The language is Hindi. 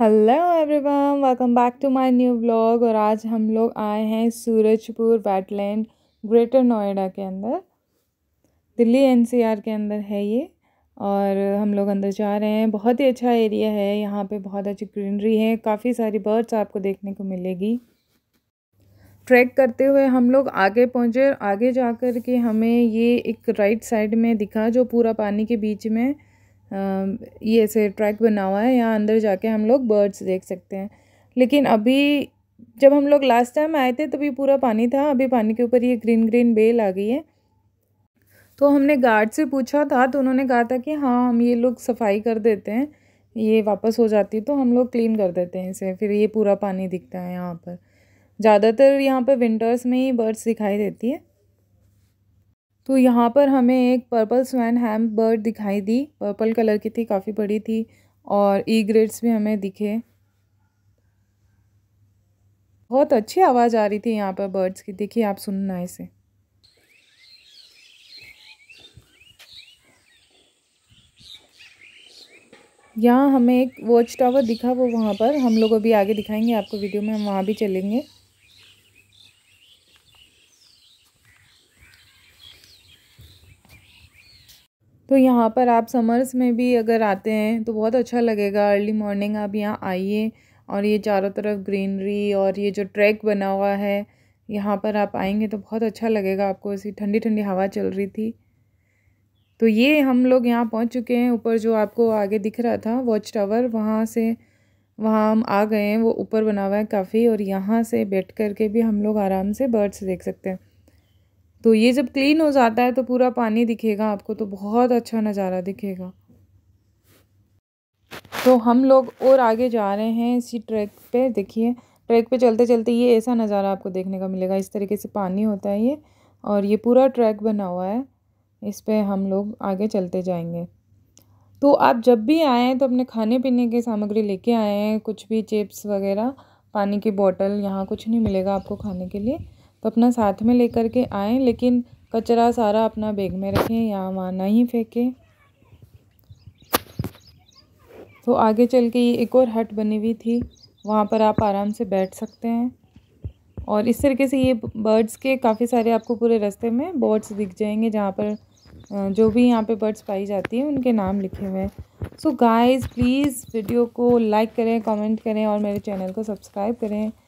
hello everyone welcome back to my new blog और आज हम लोग आए हैं सूरजपुर वेटलैंड ग्रेटर नोएडा के अंदर दिल्ली एनसीआर के अंदर है ये और हम लोग अंदर जा रहे हैं बहुत ही अच्छा एरिया है यहाँ पे बहुत अच्छी ग्रीनरी है काफ़ी सारी बर्ड्स आपको देखने को मिलेगी ट्रैक करते हुए हम लोग आगे पहुँचे आगे जा कर के हमें ये एक राइट साइड में दिखा जो पूरा पानी के बीच में ये ऐसे ट्रैक बना हुआ है यहाँ अंदर जाके हम लोग बर्ड्स देख सकते हैं लेकिन अभी जब हम लोग लास्ट टाइम आए थे तभी पूरा पानी था अभी पानी के ऊपर ये ग्रीन ग्रीन बेल आ गई है तो हमने गार्ड से पूछा था तो उन्होंने कहा था कि हाँ हम ये लोग सफाई कर देते हैं ये वापस हो जाती तो हम लोग क्लीन कर देते हैं इसे फिर ये पूरा पानी दिखता है यहाँ पर ज़्यादातर यहाँ पर विंटर्स में ही बर्ड्स दिखाई देती है तो यहाँ पर हमें एक पर्पल स्वैन हैम बर्ड दिखाई दी पर्पल कलर की थी काफ़ी बड़ी थी और ई ग्रेड्स भी हमें दिखे बहुत अच्छी आवाज़ आ रही थी यहाँ पर बर्ड्स की देखिए आप सुनना इसे यहाँ हमें एक वॉच टावर दिखा वो वहाँ पर हम लोग अभी आगे दिखाएंगे आपको वीडियो में हम वहाँ भी चलेंगे तो यहाँ पर आप समर्स में भी अगर आते हैं तो बहुत अच्छा लगेगा अर्ली मॉर्निंग आप यहाँ आइए और ये चारों तरफ ग्रीनरी और ये जो ट्रैक बना हुआ है यहाँ पर आप आएंगे तो बहुत अच्छा लगेगा आपको ऐसी ठंडी ठंडी हवा चल रही थी तो ये हम लोग यहाँ पहुँच चुके हैं ऊपर जो आपको आगे दिख रहा था वॉच टावर वहाँ से वहाँ हम आ गए हैं वो ऊपर बना हुआ है काफ़ी और यहाँ से बैठ कर के भी हम लोग आराम से बर्ड्स देख सकते हैं तो ये जब क्लीन हो जाता है तो पूरा पानी दिखेगा आपको तो बहुत अच्छा नज़ारा दिखेगा तो हम लोग और आगे जा रहे हैं इसी ट्रैक पे देखिए ट्रैक पे चलते चलते ये ऐसा नज़ारा आपको देखने का मिलेगा इस तरीके से पानी होता है ये और ये पूरा ट्रैक बना हुआ है इस पर हम लोग आगे चलते जाएंगे तो आप जब भी आएँ तो अपने खाने पीने की सामग्री लेके हैं कुछ भी चिप्स वगैरह पानी की बॉटल यहाँ कुछ नहीं मिलेगा आपको खाने के लिए तो अपना साथ में लेकर के आएँ लेकिन कचरा सारा अपना बैग में रखें या वहाँ नहीं फेंकें तो आगे चल के ये एक और हट बनी हुई थी वहाँ पर आप आराम से बैठ सकते हैं और इस तरीके से ये बर्ड्स के काफ़ी सारे आपको पूरे रास्ते में बर्ड्स दिख जाएंगे जहाँ पर जो भी यहाँ पे बर्ड्स पाई जाती हैं उनके नाम लिखे हुए हैं सो गाइस प्लीज़ वीडियो को लाइक करें कमेंट करें और मेरे चैनल को सब्सक्राइब करें